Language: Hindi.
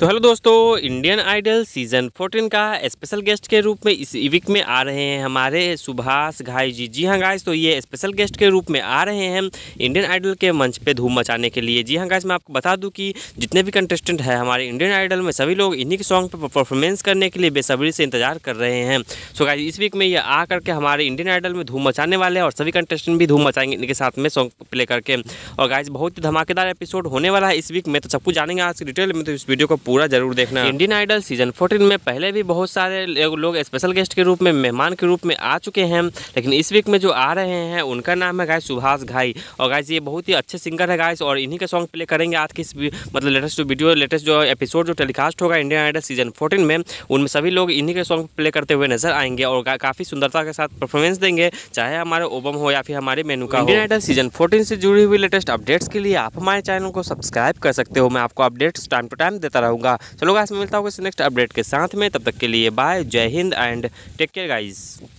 तो हेलो दोस्तों इंडियन आइडल सीज़न 14 का स्पेशल गेस्ट के रूप में इस वीक में आ रहे हैं हमारे सुभाष घाई जी जी हाँ गाइस तो ये स्पेशल गेस्ट के रूप में आ रहे हैं इंडियन आइडल के मंच पे धूम मचाने के लिए जी हाँ गाइस मैं आपको बता दूं कि जितने भी कंटेस्टेंट हैं हमारे इंडियन आइडल में सभी लोग इन्हीं के सॉन्ग पर परफॉर्मेंस करने के लिए बेसब्री से इंतजार कर रहे हैं सो गाइज इस वीक में ये आ करके हमारे इंडियन आइडल में धूम मचाने वाले हैं और सभी कंटेस्टेंट भी धूम मचाएंगे इनके साथ में सॉन्ग प्ले करके और गाइज बहुत ही धमाकेदार एपिसोड होने वाला है इस वीक में तो सब कुछ जानेंगे आज की डिटेल में तो इस वीडियो को पूरा जरूर देखना इंडियन आइडल सीजन फोर्टीन में पहले भी बहुत सारे लोग स्पेशल गेस्ट के रूप में मेहमान के रूप में आ चुके हैं लेकिन इस वीक में जो आ रहे हैं उनका नाम है गाय सुभाष घाई और गाय ये बहुत ही अच्छे सिंगर है गायस और इन्हीं के सॉन्ग प्ले करेंगे आज की मतलब लेटेस्ट जो वीडियो लेटेस्ट जो एपिसोड जो टेलीकास्ट होगा इंडियन आइडल सीजन फोर्टीन में उनमें सभी लोग इन्हीं के सॉन्ग प्ले करते हुए नजर आएंगे और काफ़ी सुंदरता के साथ परफॉर्मेंस देंगे चाहे हमारे ओबम हो या फिर हमारे मेनू का इंडियन आइडल सीजन फोर्टीन से जुड़ी हुई लेटेस्ट अपडेट्स के लिए आप हमारे चैनल को सब्सक्राइब कर सकते हो मैं आपको अपडेट्स टाइम टू टाइम देता रहूँगा रहूँगा चलो गाइस मैं मिलता हूँ नेक्स्ट अपडेट के साथ में तब तक के लिए बाय जय हिंद एंड टेक केयर गाइज़